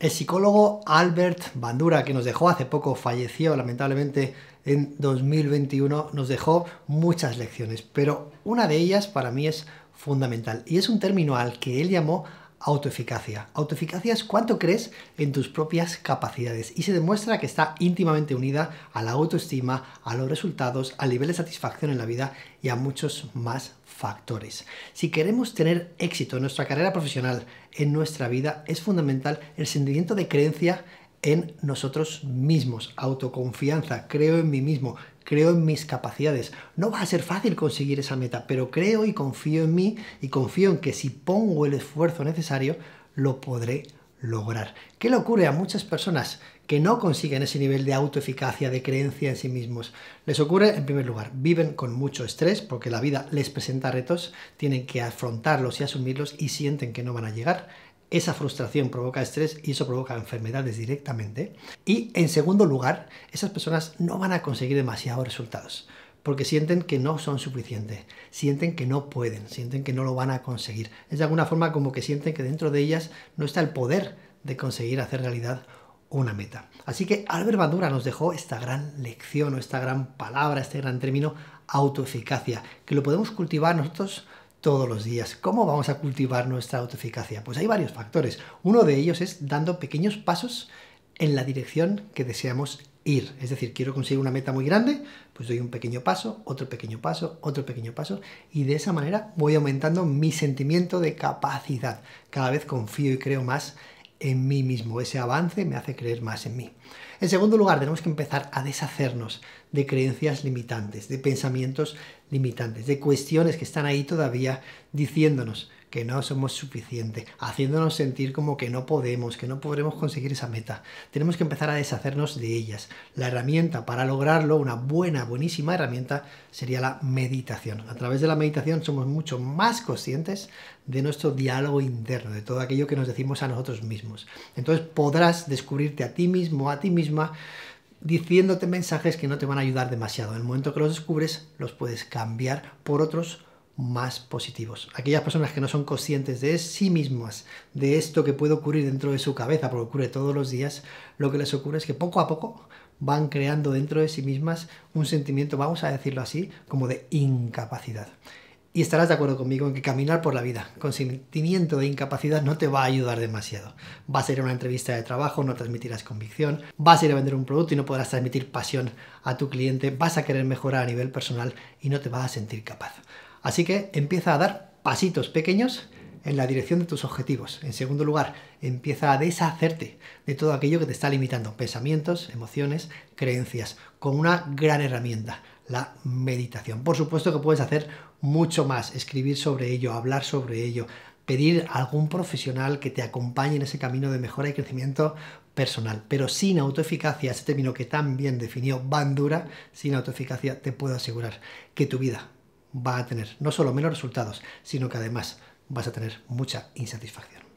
El psicólogo Albert Bandura, que nos dejó hace poco, falleció lamentablemente en 2021, nos dejó muchas lecciones, pero una de ellas para mí es fundamental y es un término al que él llamó autoeficacia. Autoeficacia es cuánto crees en tus propias capacidades y se demuestra que está íntimamente unida a la autoestima, a los resultados, al nivel de satisfacción en la vida y a muchos más factores. Si queremos tener éxito en nuestra carrera profesional, en nuestra vida, es fundamental el sentimiento de creencia en nosotros mismos, autoconfianza, creo en mí mismo, creo en mis capacidades. No va a ser fácil conseguir esa meta, pero creo y confío en mí y confío en que si pongo el esfuerzo necesario, lo podré lograr. ¿Qué le ocurre a muchas personas que no consiguen ese nivel de autoeficacia, de creencia en sí mismos? Les ocurre, en primer lugar, viven con mucho estrés porque la vida les presenta retos, tienen que afrontarlos y asumirlos y sienten que no van a llegar. Esa frustración provoca estrés y eso provoca enfermedades directamente. Y en segundo lugar, esas personas no van a conseguir demasiados resultados porque sienten que no son suficientes, sienten que no pueden, sienten que no lo van a conseguir. Es de alguna forma como que sienten que dentro de ellas no está el poder de conseguir hacer realidad una meta. Así que Albert Bandura nos dejó esta gran lección o esta gran palabra, este gran término, autoeficacia, que lo podemos cultivar nosotros todos los días. ¿Cómo vamos a cultivar nuestra autoeficacia? Pues hay varios factores. Uno de ellos es dando pequeños pasos en la dirección que deseamos ir. Es decir, quiero conseguir una meta muy grande, pues doy un pequeño paso, otro pequeño paso, otro pequeño paso, y de esa manera voy aumentando mi sentimiento de capacidad. Cada vez confío y creo más en mí mismo. Ese avance me hace creer más en mí. En segundo lugar, tenemos que empezar a deshacernos de creencias limitantes, de pensamientos limitantes, de cuestiones que están ahí todavía diciéndonos que no somos suficientes, haciéndonos sentir como que no podemos, que no podremos conseguir esa meta. Tenemos que empezar a deshacernos de ellas. La herramienta para lograrlo, una buena, buenísima herramienta, sería la meditación. A través de la meditación somos mucho más conscientes de nuestro diálogo interno, de todo aquello que nos decimos a nosotros mismos. Entonces podrás descubrirte a ti mismo, a ti misma, diciéndote mensajes que no te van a ayudar demasiado. En el momento que los descubres, los puedes cambiar por otros más positivos. Aquellas personas que no son conscientes de sí mismas, de esto que puede ocurrir dentro de su cabeza, porque ocurre todos los días, lo que les ocurre es que poco a poco van creando dentro de sí mismas un sentimiento, vamos a decirlo así, como de incapacidad. Y estarás de acuerdo conmigo en que caminar por la vida con sentimiento de incapacidad no te va a ayudar demasiado. Vas a ir a una entrevista de trabajo, no transmitirás convicción, vas a ir a vender un producto y no podrás transmitir pasión a tu cliente, vas a querer mejorar a nivel personal y no te vas a sentir capaz. Así que empieza a dar pasitos pequeños en la dirección de tus objetivos. En segundo lugar, empieza a deshacerte de todo aquello que te está limitando, pensamientos, emociones, creencias, con una gran herramienta, la meditación. Por supuesto que puedes hacer mucho más, escribir sobre ello, hablar sobre ello, pedir a algún profesional que te acompañe en ese camino de mejora y crecimiento personal, pero sin autoeficacia, ese término que tan bien definió Bandura, sin autoeficacia te puedo asegurar que tu vida va a tener no solo menos resultados, sino que además vas a tener mucha insatisfacción.